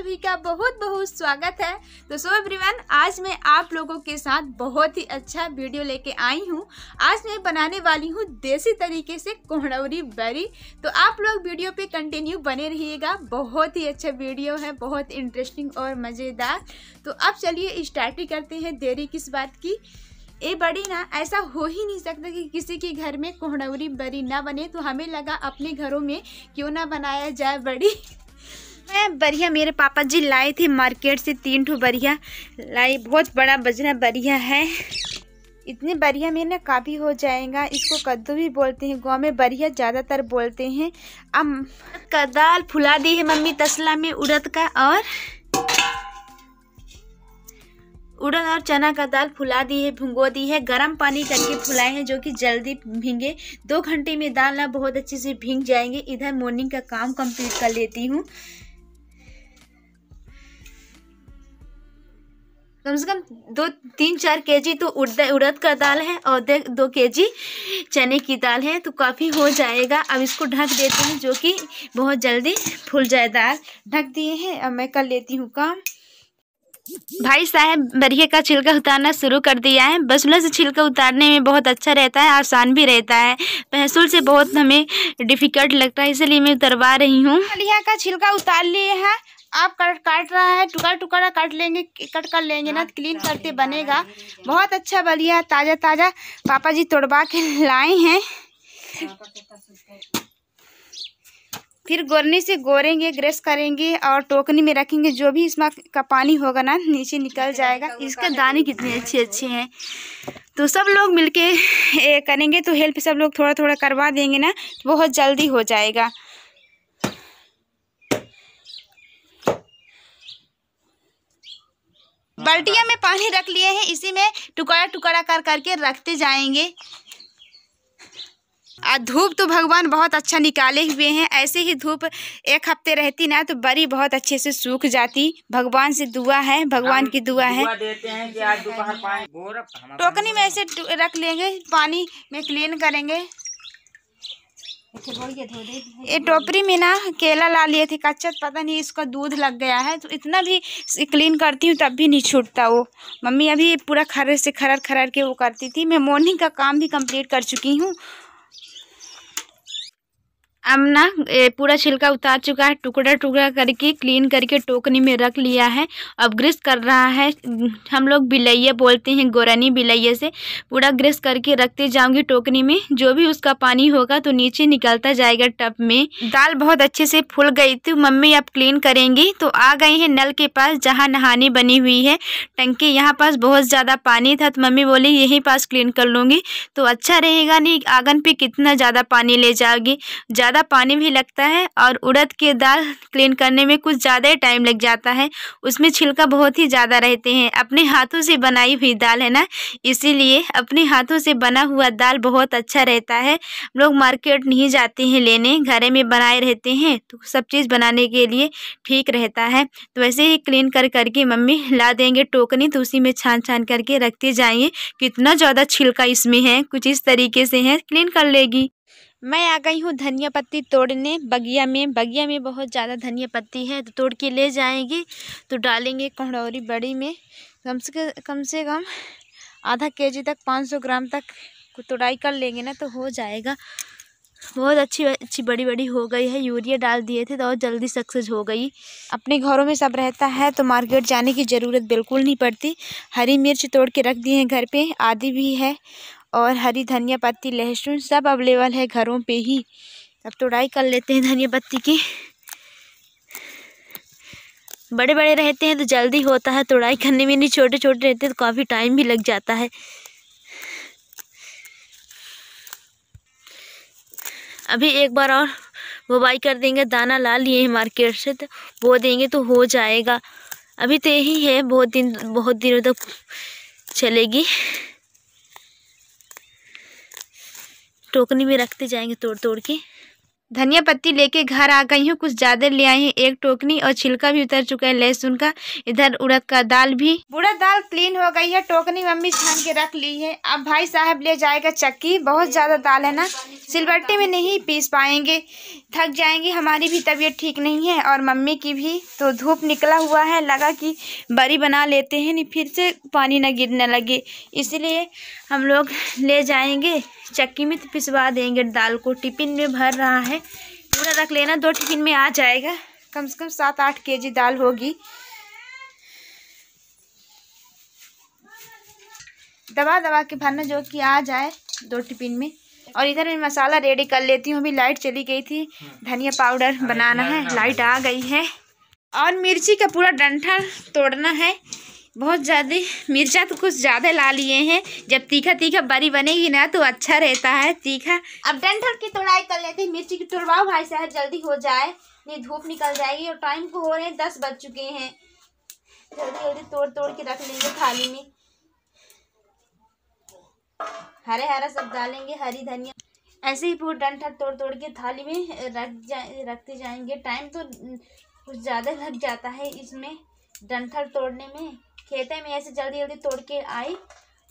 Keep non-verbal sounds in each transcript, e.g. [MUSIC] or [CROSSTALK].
सभी का बहुत बहुत स्वागत है तो सो एवरीवन आज मैं आप लोगों के साथ बहुत ही अच्छा वीडियो लेके आई हूँ आज मैं बनाने वाली हूँ देसी तरीके से कोहड़ौरी बरी तो आप लोग वीडियो पे कंटिन्यू बने रहिएगा बहुत ही अच्छा वीडियो है बहुत इंटरेस्टिंग और मज़ेदार तो अब चलिए स्टार्ट ही करते हैं देरी किस बात की ये बड़ी ना ऐसा हो ही नहीं सकता कि किसी के घर में कोहड़ौरी बड़ी ना बने तो हमें लगा अपने घरों में क्यों ना बनाया जाए बड़ी मैं बढ़िया मेरे पापा जी लाए थे मार्केट से तीन ठो बढ़िया लाई बहुत बड़ा बजरा बढ़िया है इतने बढ़िया मेरे ना काफ़ी हो जाएगा इसको कद्दू भी बोलते हैं गांव में बढ़िया ज़्यादातर बोलते हैं अब कदाल दाल फुला दी है मम्मी तसला में उड़द का और उड़द और चना का दाल फुला दी है भुंगो दी है गर्म पानी करके फुलाए हैं जो कि जल्दी भींगे दो घंटे में दाल ना बहुत अच्छे से भींग जाएंगे इधर मॉर्निंग का काम कंप्लीट कर लेती हूँ कम से कम दो तीन चार केजी तो उड़द उड़द का दाल है और दे, दो केजी चने की दाल है तो काफ़ी हो जाएगा अब इसको ढक देते हैं जो कि बहुत जल्दी फूल जाए दाल ढक दिए हैं अब मैं कर लेती हूँ काम भाई साहब बरिए का छिलका उतारना शुरू कर दिया है बसुला से छिलका उतारने में बहुत अच्छा रहता है आसान भी रहता है पहसुल से बहुत हमें डिफ़िकल्ट लगता है इसलिए मैं उतरवा रही हूँ बलिया का छिलका उतार लिए है आप कट काट रहा है टुकड़ा टुकड़ा काट लेंगे कट कर लेंगे ना क्लीन हाँ, करते बनेगा बहुत अच्छा बढ़िया ताज़ा ताज़ा पापा जी तोड़वा के [LAUGHS] लाए हैं फिर गोरनी से गोरेंगे ग्रेस करेंगे और टोकनी में रखेंगे जो भी इसमें का पानी होगा ना नीचे निकल जाएगा इसके दाने कितने अच्छे अच्छे हैं तो सब लोग मिलके करेंगे तो हेल्प सब लोग थोड़ा थोड़ा करवा देंगे ना तो बहुत जल्दी हो जाएगा हाँ, बाल्टिया हाँ। में पानी रख लिए हैं इसी में टुकड़ा टुकड़ा कर करके रखते जाएंगे और धूप तो भगवान बहुत अच्छा निकाले हुए हैं ऐसे ही धूप एक हफ्ते रहती ना तो बड़ी बहुत अच्छे से सूख जाती भगवान से दुआ है भगवान की दुआ है टोकनी में ऐसे रख लेंगे पानी में क्लीन करेंगे अच्छा, ये टोपरी में ना केला ला लिए थे कच्चा पता नहीं इसका दूध लग गया है तो इतना भी क्लीन करती हूँ तब भी नहीं छूटता वो मम्मी अभी पूरा खरर से खरर खरर के वो करती थी मैं मॉर्निंग का काम भी कंप्लीट कर चुकी हूँ अब ना पूरा छिलका उतार चुका है टुकड़ा टुकड़ा करके क्लीन करके टोकनी में रख लिया है अब ग्रिस कर रहा है हम लोग बिलैया बोलते हैं गोरानी बिलैया से पूरा ग्रिस करके रखते जाऊंगी टोकनी में जो भी उसका पानी होगा तो नीचे निकलता जाएगा टब में दाल बहुत अच्छे से फूल गई थी मम्मी अब क्लीन करेंगी तो आ गए हैं नल के पास जहाँ नहाने बनी हुई है टंकी यहाँ पास बहुत ज़्यादा पानी था तो मम्मी बोली यहीं पास क्लीन कर लूँगी तो अच्छा रहेगा नहीं आंगन पे कितना ज़्यादा पानी ले जाओगी ज़्यादा ज़्यादा पानी भी लगता है और उड़द के दाल क्लीन करने में कुछ ज़्यादा ही टाइम लग जाता है उसमें छिलका बहुत ही ज़्यादा रहते हैं अपने हाथों से बनाई हुई दाल है ना इसीलिए अपने हाथों से बना हुआ दाल बहुत अच्छा रहता है लोग मार्केट नहीं जाते हैं लेने घरे में बनाए रहते हैं तो सब चीज़ बनाने के लिए ठीक रहता है तो वैसे ही क्लीन कर करके मम्मी ला देंगे टोकनी तो उसी में छान छान करके रखते जाएंगे कितना ज़्यादा छिलका इसमें है कुछ इस तरीके से है क्लीन कर लेगी मैं आ गई हूँ धनिया पत्ती तोड़ने बगिया में बगिया में बहुत ज़्यादा धनिया पत्ती है तो तोड़ के ले जाएंगे तो डालेंगे कौड़ौरी बड़ी में कम से कम से कम आधा जी तक सौ ग्राम तक तोड़ाई कर लेंगे ना तो हो जाएगा बहुत अच्छी अच्छी बड़ी बड़ी हो गई है यूरिया डाल दिए थे तो और जल्दी सक्सेस हो गई अपने घरों में सब रहता है तो मार्केट जाने की ज़रूरत बिल्कुल नहीं पड़ती हरी मिर्च तोड़ के रख दिए हैं घर पे आदि भी है और हरी धनिया पत्ती लहसुन सब अवेलेबल है घरों पे ही अब तोड़ाई कर लेते हैं धनिया पत्ती की बड़े बड़े रहते हैं तो जल्दी होता है तोड़ाई करने में नहीं छोटे छोटे रहते हैं तो काफ़ी टाइम भी लग जाता है अभी एक बार और बाई कर देंगे दाना ला लिए हैं मार्केट से तो बो देंगे तो हो जाएगा अभी तो यही है बहुत दिन बहुत दिनों तक चलेगी टोकनी में रखते जाएंगे तोड़ तोड़ के धनिया पत्ती लेके घर आ गई हूँ कुछ ज़्यादा ले आई है एक टोकनी और छिलका भी उतर चुका है लहसुन का इधर उड़द का दाल भी उड़द दाल क्लीन हो गई है टोकनी मम्मी छान के रख ली है अब भाई साहब ले जाएगा चक्की बहुत ज़्यादा दाल है ना सिलबट्टी में नहीं पीस पाएंगे थक जाएंगी हमारी भी तबीयत ठीक नहीं है और मम्मी की भी तो धूप निकला हुआ है लगा कि बड़ी बना लेते हैं नहीं फिर से पानी ना गिरने लगे इसलिए हम लोग ले जाएंगे चक्की में तो पिसवा देंगे दाल को टिफ़िन में भर रहा है पूरा रख लेना दो टिफ़िन में आ जाएगा कम से कम सात आठ के जी दाल होगी दबा दबा के भरना जो कि आ जाए दो टिफिन में और इधर मैं मसाला रेडी कर लेती हूँ अभी लाइट चली गई थी हम्म। धनिया पाउडर बनाना है लाइट आ गई है और मिर्ची का पूरा डंठल तोड़ना है बहुत ज़्यादा मिर्चा तो कुछ ज़्यादा ला लिए हैं जब तीखा तीखा बरी बनेगी ना तो अच्छा रहता है तीखा अब डंठल की तोड़ाई कर लेते हैं मिर्ची की तोड़वाओ भाई साहब जल्दी हो जाए नहीं धूप निकल जाएगी और टाइम को हो रहे हैं दस बज चुके हैं जल्दी जल्दी तोड़ तोड़ के रख लेंगे थाली में हरे हरा सब डालेंगे हरी धनिया ऐसे ही पूरा डंठा तोड़ तोड़ के थाली में रख जा रखते जाएंगे टाइम तो कुछ ज़्यादा लग जाता है इसमें डंठल तोड़ने में खेते में ऐसे जल्दी जल्दी तोड़ के आए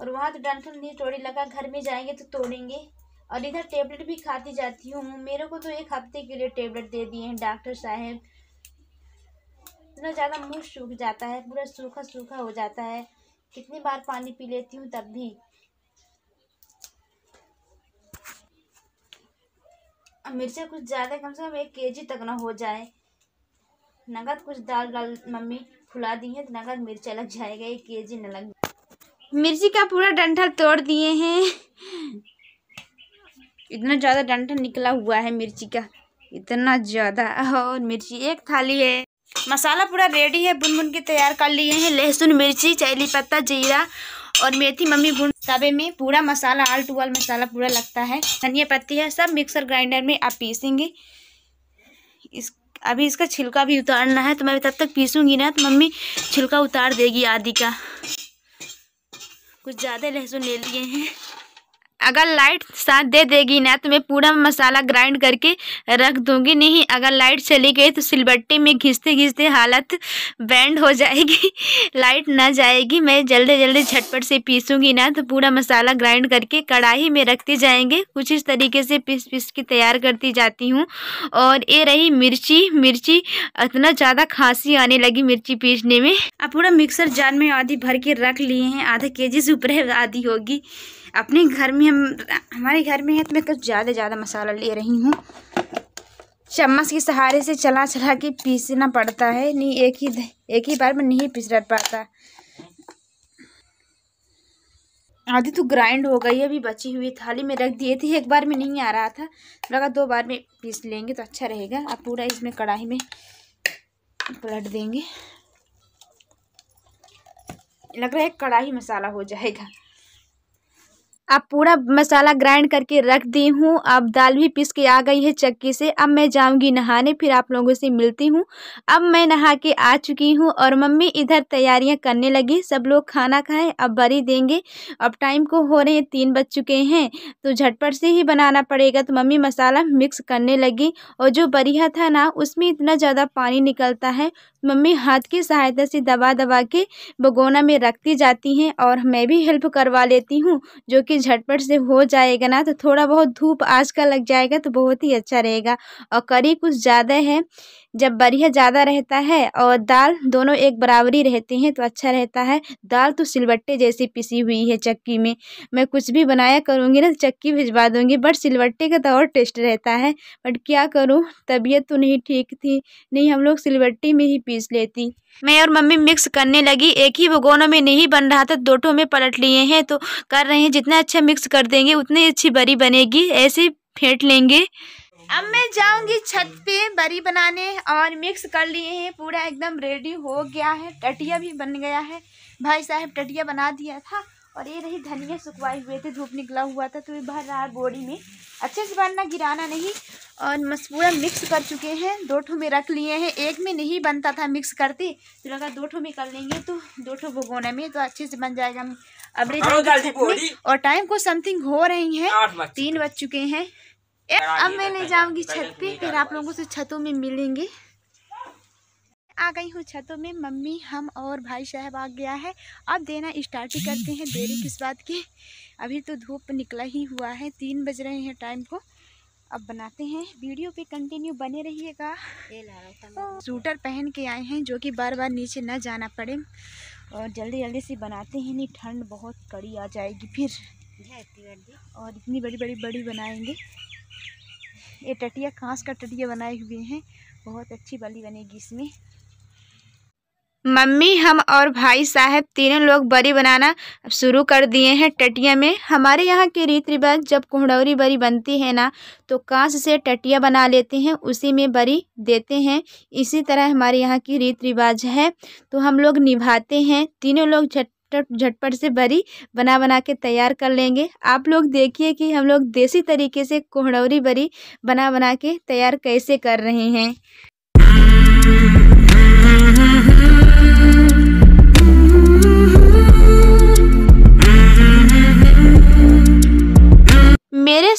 और वहाँ तो डंठल नहीं तोड़ी लगा घर में जाएंगे तो तोड़ेंगे और इधर टेबलेट भी खाती जाती हूँ मेरे को तो एक हफ्ते के लिए टेबलेट दे दिए हैं डॉक्टर साहब इतना ज़्यादा मुँह सूख जाता है पूरा सूखा सूखा हो जाता है कितनी बार पानी पी लेती हूँ तब भी मिर्चा कुछ ज़्यादा कम से कम एक के जी तक ना हो जाए नगद कुछ दाल डाल मम्मी फुला दी है तो नगद मिर्चा लग जाएगा एक के जी न लग मिर्ची का पूरा डंठल तोड़ दिए हैं इतना ज़्यादा डंठल निकला हुआ है मिर्ची का इतना ज़्यादा और मिर्ची एक थाली है मसाला पूरा रेडी है बुन बुन के तैयार कर लिए हैं लहसुन मिर्ची चैली पत्ता जीरा और मेथी मम्मी भून तवे में पूरा मसाला आल टू आल मसाला पूरा लगता है धनिया पत्ती है सब मिक्सर ग्राइंडर में आप पीसेंगे इस अभी इसका छिलका भी उतारना है तो मैं तब तक पीसूँगी ना तो मम्मी छिलका उतार देगी आदि का कुछ ज़्यादा लहसुन ले लिए हैं अगर लाइट साथ दे देगी ना तो मैं पूरा मसाला ग्राइंड करके रख दूंगी नहीं अगर लाइट चली गई तो सिलबट्टे में घिसते घिसते हालत बैंड हो जाएगी लाइट [LAUGHS] ना जाएगी मैं जल्दी जल्दी झटपट से पीसूँगी ना तो पूरा मसाला ग्राइंड करके कढ़ाई में रखते जाएंगे कुछ इस तरीके से पीस पीस के तैयार करती जाती हूँ और ये रही मिर्ची मिर्ची इतना ज़्यादा खांसी आने लगी मिर्ची पीसने में अब पूरा मिक्सर जान में आधी भर के रख लिए हैं आधा के जी से ऊपर आधी होगी अपने घर में हम हमारे घर में है तो मैं कुछ ज़्यादा ज़्यादा मसाला ले रही हूँ चम्मच के सहारे से चला चला के पीसना पड़ता है नहीं एक ही एक ही बार में नहीं पीस रह पाता आधी तो ग्राइंड हो गई अभी बची हुई थाली में रख दिए थे एक बार में नहीं आ रहा था लगा दो बार में पीस लेंगे तो अच्छा रहेगा अब पूरा इसमें कढ़ाई में पलट देंगे लग रहा है कढ़ाई मसाला हो जाएगा अब पूरा मसाला ग्राइंड करके रख दी हूँ अब दाल भी पीस के आ गई है चक्की से अब मैं जाऊँगी नहाने फिर आप लोगों से मिलती हूँ अब मैं नहा के आ चुकी हूँ और मम्मी इधर तैयारियाँ करने लगी सब लोग खाना खाएं अब बरी देंगे अब टाइम को हो रहे हैं तीन बज चुके हैं तो झटपट से ही बनाना पड़ेगा तो मम्मी मसाला मिक्स करने लगी और जो बरिया था ना उसमें इतना ज़्यादा पानी निकलता है मम्मी हाथ की सहायता से दबा दबा के भगोना में रखती जाती हैं और मैं भी हेल्प करवा लेती हूँ जो कि चीज़ झटपट से हो जाएगा ना तो थोड़ा बहुत धूप आज का लग जाएगा तो बहुत ही अच्छा रहेगा और करी कुछ ज़्यादा है जब बढ़िया ज़्यादा रहता है और दाल दोनों एक बराबरी रहते हैं तो अच्छा रहता है दाल तो सिलबट्टे जैसी पिसी हुई है चक्की में मैं कुछ भी बनाया करूँगी ना तो चक्की भिजवा दूँगी बट सिलबट्टे का तो और टेस्ट रहता है बट क्या करूँ तबीयत तो नहीं ठीक थी नहीं हम लोग सिलबट्टी में ही पीस लेती मैं और मम्मी मिक्स करने लगी एक ही भगोनों में नहीं बन रहा था दो टो में पलट लिए हैं तो कर रहे हैं जितना अच्छा मिक्स कर देंगे उतनी अच्छी बरी बनेगी ऐसे फेंट लेंगे अब मैं जाऊंगी छत पे बरी बनाने और मिक्स कर लिए हैं पूरा एकदम रेडी हो गया है टटिया भी बन गया है भाई साहब टटिया बना दिया था और ये रही धनिया सुखवाए हुए थे धूप निकला हुआ था तो ये भर रहा है बोरी में अच्छे से भरना गिराना नहीं और मस पूरा मिक्स कर चुके हैं दो ठो में रख लिए हैं एक में नहीं बनता था मिक्स करते तो लगा दो ठो में कर लेंगे तो दो ठो भगोना में तो अच्छे से बन जाएगा अब और टाइम को समथिंग हो रही है तीन बज चुके हैं अब मैं ले जाऊंगी छत तो पे फिर आप लोगों से छतों में मिलेंगे आ गई हूँ छतों में मम्मी हम और भाई साहब आ गया है अब देना स्टार्ट ही करते हैं देरी किस बात की अभी तो धूप निकला ही हुआ है तीन बज रहे हैं टाइम को अब बनाते हैं वीडियो पे कंटिन्यू बने रहिएगा सूटर पहन के आए हैं जो कि बार बार नीचे न जाना पड़े और जल्दी जल्दी से बनाते हैं नहीं ठंड बहुत कड़ी आ जाएगी फिर और इतनी बड़ी बड़ी बड़ी बनाएंगे ये टटिया कांस का टटिया बनाए हुए हैं बहुत अच्छी बली बनेगी इसमें मम्मी हम और भाई साहब तीनों लोग बरी बनाना शुरू कर दिए हैं टटिया में हमारे यहाँ के रीत रिवाज जब कुंडौरी बरी बनती है ना तो कांस से टटिया बना लेते हैं उसी में बरी देते हैं इसी तरह हमारे यहाँ की रीत रिवाज है तो हम लोग निभाते हैं तीनों लोग झट झटपट से बरी बना बना के तैयार कर लेंगे आप लोग देखिए कि हम लोग देसी तरीके से कोहड़ौरी बरी बना बना के तैयार कैसे कर रहे हैं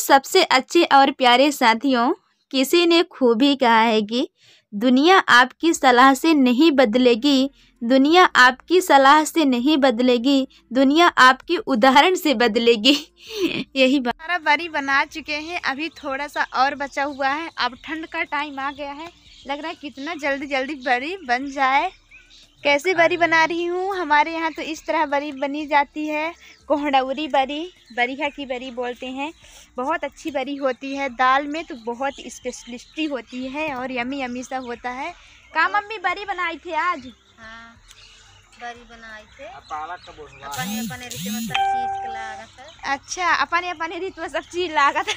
सबसे अच्छे और प्यारे साथियों किसी ने खूब ही कहा है कि दुनिया आपकी सलाह से नहीं बदलेगी दुनिया आपकी सलाह से नहीं बदलेगी दुनिया आपके उदाहरण से बदलेगी [LAUGHS] यही बात हमारा बारी बना चुके हैं अभी थोड़ा सा और बचा हुआ है अब ठंड का टाइम आ गया है लग रहा है कितना जल्दी जल्दी बड़ी बन जाए कैसे बरी बना रही हूँ हमारे यहाँ तो इस तरह बरी बनी जाती है कोहड़ौरी बरी बरीहा की बरी बोलते हैं बहुत अच्छी बरी होती है दाल में तो बहुत स्पेशलिस्टी होती है और यमी यमी सा होता है काम मम्मी बरी बनाई थी आज हाँ बड़ी बनाए थे अपने अपने रीत में सब चीज लागत अच्छा अपने अपने रीत में सब चीज लागत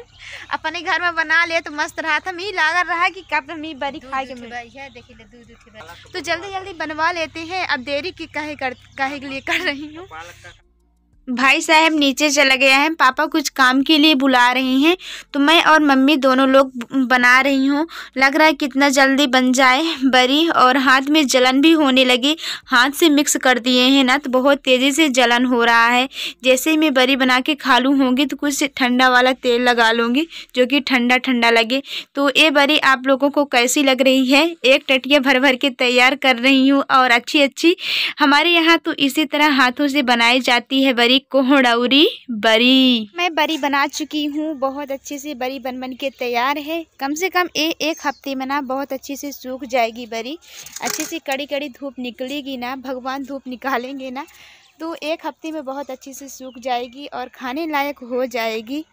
[LAUGHS] अपने घर में बना ले तो मस्त रहा था मी लागत रहा कि कब मी बड़ी खा के है तो जल्दी जल्दी बनवा लेते हैं अब देरी की कहे कर कहे के लिए कर रही हूँ भाई साहब नीचे चला गया है पापा कुछ काम के लिए बुला रहे हैं तो मैं और मम्मी दोनों लोग बना रही हूँ लग रहा है कितना जल्दी बन जाए बरी और हाथ में जलन भी होने लगी हाथ से मिक्स कर दिए हैं ना तो बहुत तेज़ी से जलन हो रहा है जैसे ही मैं बरी बना के खा लूँ होंगी तो कुछ ठंडा वाला तेल लगा लूँगी जो कि ठंडा ठंडा लगे तो ये बरी आप लोगों को कैसी लग रही है एक टटिया भर भर के तैयार कर रही हूँ और अच्छी अच्छी हमारे यहाँ तो इसी तरह हाथों से बनाई जाती है बरी हमारी कोहड़ौरी बरी मैं बरी बना चुकी हूँ बहुत अच्छे से बरी बन बन के तैयार है कम से कम ए, एक हफ्ते में ना बहुत अच्छे से सूख जाएगी बरी अच्छे से कड़ी कड़ी धूप निकलेगी ना भगवान धूप निकालेंगे ना तो एक हफ्ते में बहुत अच्छे से सूख जाएगी और खाने लायक हो जाएगी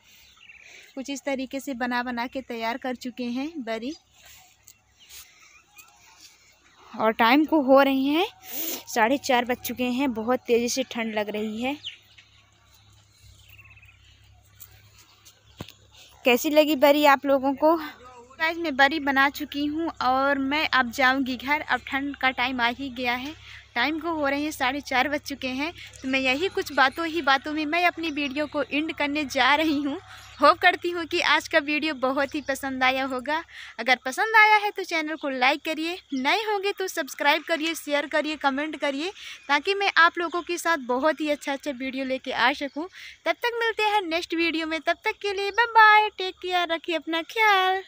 कुछ इस तरीके से बना बना के तैयार कर चुके हैं बरी और टाइम को हो रही हैं साढ़े चार बज चुके हैं बहुत तेज़ी से ठंड लग रही है कैसी लगी बरी आप लोगों को गाइस मैं बरी बना चुकी हूँ और मैं अब जाऊँगी घर अब ठंड का टाइम आ ही गया है टाइम को हो रहे हैं साढ़े चार बज चुके हैं तो मैं यही कुछ बातों ही बातों में मैं अपनी वीडियो को एंड करने जा रही हूँ होप करती हूँ कि आज का वीडियो बहुत ही पसंद आया होगा अगर पसंद आया है तो चैनल को लाइक करिए नए होंगे तो सब्सक्राइब करिए शेयर करिए कमेंट करिए ताकि मैं आप लोगों के साथ बहुत ही अच्छा अच्छा वीडियो लेके आ सकूँ तब तक मिलते हैं नेक्स्ट वीडियो में तब तक के लिए बाय बाय टेक केयर रखिए अपना ख्याल